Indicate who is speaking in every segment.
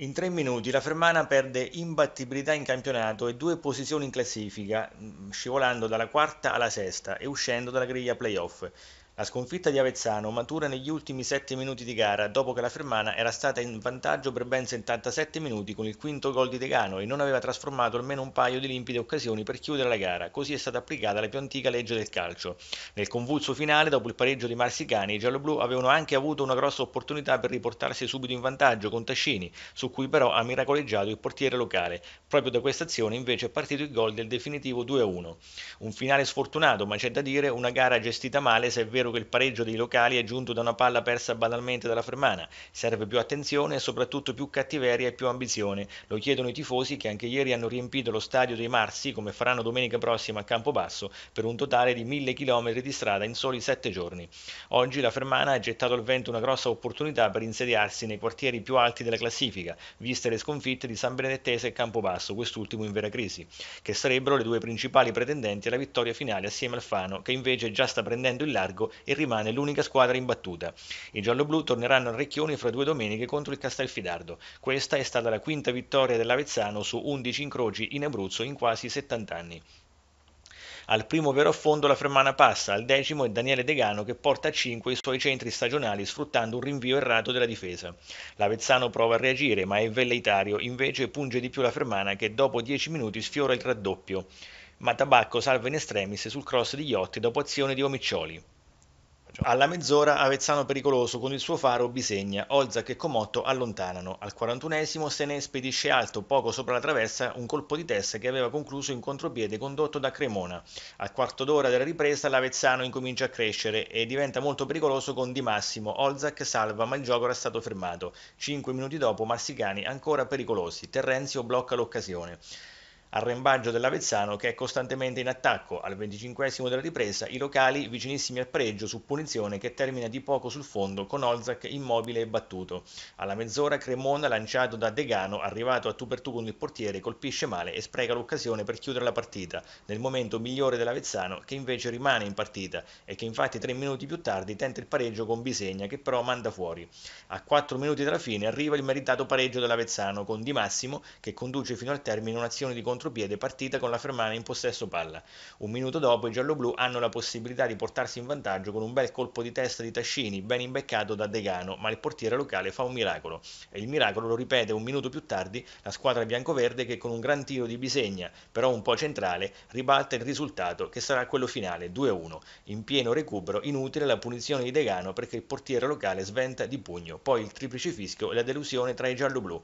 Speaker 1: In tre minuti la Fermana perde imbattibilità in campionato e due posizioni in classifica, mm, scivolando dalla quarta alla sesta e uscendo dalla griglia playoff. La sconfitta di Avezzano matura negli ultimi 7 minuti di gara, dopo che la Fermana era stata in vantaggio per ben 77 minuti con il quinto gol di Degano e non aveva trasformato almeno un paio di limpide occasioni per chiudere la gara. Così è stata applicata la più antica legge del calcio. Nel convulso finale, dopo il pareggio di Marsicani, i gialloblu avevano anche avuto una grossa opportunità per riportarsi subito in vantaggio con Tascini, su cui però ha miracoleggiato il portiere locale. Proprio da questa azione invece è partito il gol del definitivo 2-1. Un finale sfortunato, ma c'è da dire una gara gestita male se è vero considero che il pareggio dei locali è giunto da una palla persa banalmente dalla Fermana. Serve più attenzione e soprattutto più cattiveria e più ambizione. Lo chiedono i tifosi che anche ieri hanno riempito lo stadio dei Marsi, come faranno domenica prossima a Campobasso, per un totale di mille chilometri di strada in soli sette giorni. Oggi la Fermana ha gettato al vento una grossa opportunità per insediarsi nei quartieri più alti della classifica, viste le sconfitte di San Benedettese e Campobasso, quest'ultimo in vera crisi, che sarebbero le due principali pretendenti alla vittoria finale assieme al Fano, che invece già sta prendendo il largo e rimane l'unica squadra imbattuta. I gialloblu torneranno a Recchioni fra due domeniche contro il Castelfidardo. Questa è stata la quinta vittoria dell'Avezzano su 11 incroci in Abruzzo in quasi 70 anni. Al primo vero affondo la Fermana passa, al decimo è Daniele Degano che porta a 5 i suoi centri stagionali sfruttando un rinvio errato della difesa. L'Avezzano prova a reagire ma è velleitario, invece punge di più la Fermana che dopo 10 minuti sfiora il raddoppio. Ma Tabacco salva in estremis sul cross di Iotti dopo azione di Omiccioli. Alla mezz'ora Avezzano pericoloso con il suo faro Bisegna, Olzac e Comotto allontanano. Al 41 esimo se ne spedisce alto poco sopra la traversa un colpo di testa che aveva concluso in contropiede condotto da Cremona. Al quarto d'ora della ripresa l'Avezzano incomincia a crescere e diventa molto pericoloso con Di Massimo. Olzac salva ma il gioco era stato fermato. Cinque minuti dopo Massicani ancora pericolosi. Terrenzio blocca l'occasione arrembaggio dell'Avezzano che è costantemente in attacco. Al 25 della ripresa i locali vicinissimi al pareggio su punizione che termina di poco sul fondo con Olzac immobile e battuto. Alla mezz'ora Cremona lanciato da Degano arrivato a tu per tu con il portiere colpisce male e spreca l'occasione per chiudere la partita nel momento migliore dell'Avezzano che invece rimane in partita e che infatti tre minuti più tardi tenta il pareggio con Bisegna che però manda fuori. A 4 minuti dalla fine arriva il meritato pareggio dell'Avezzano con Di Massimo che conduce fino al termine un'azione di controllo contropiede partita con la Fermana in possesso palla. Un minuto dopo i gialloblu hanno la possibilità di portarsi in vantaggio con un bel colpo di testa di Tascini, ben imbeccato da Degano, ma il portiere locale fa un miracolo. E il miracolo lo ripete un minuto più tardi la squadra biancoverde che con un gran tiro di Bisegna, però un po' centrale, ribalta il risultato che sarà quello finale 2-1. In pieno recupero inutile la punizione di Degano perché il portiere locale sventa di pugno, poi il triplice fischio e la delusione tra i gialloblu.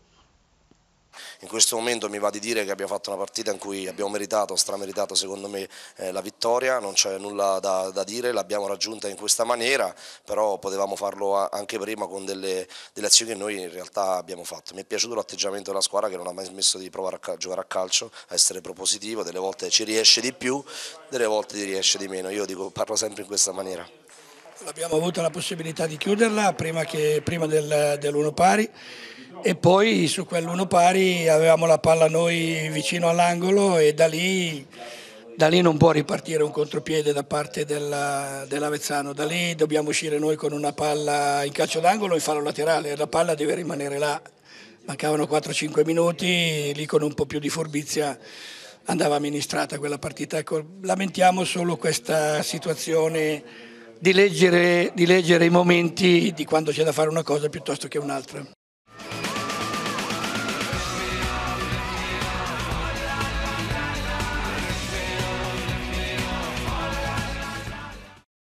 Speaker 2: In questo momento mi va di dire che abbiamo fatto una partita in cui abbiamo meritato, strameritato secondo me eh, la vittoria, non c'è nulla da, da dire, l'abbiamo raggiunta in questa maniera, però potevamo farlo anche prima con delle, delle azioni che noi in realtà abbiamo fatto. Mi è piaciuto l'atteggiamento della squadra che non ha mai smesso di provare a giocare a calcio, a essere propositivo, delle volte ci riesce di più, delle volte ci riesce di meno, io dico, parlo sempre in questa maniera.
Speaker 3: Abbiamo avuto la possibilità di chiuderla prima, che, prima del, dell'1 pari e poi su quell'uno pari avevamo la palla noi vicino all'angolo e da lì, da lì, non può ripartire un contropiede da parte della, dell'Avezzano, da lì dobbiamo uscire noi con una palla in calcio d'angolo e fallo laterale, la palla deve rimanere là. Mancavano 4-5 minuti, lì con un po' più di furbizia andava amministrata quella partita. Ecco, lamentiamo solo questa situazione di leggere, di leggere i momenti di quando c'è da fare una cosa piuttosto che un'altra.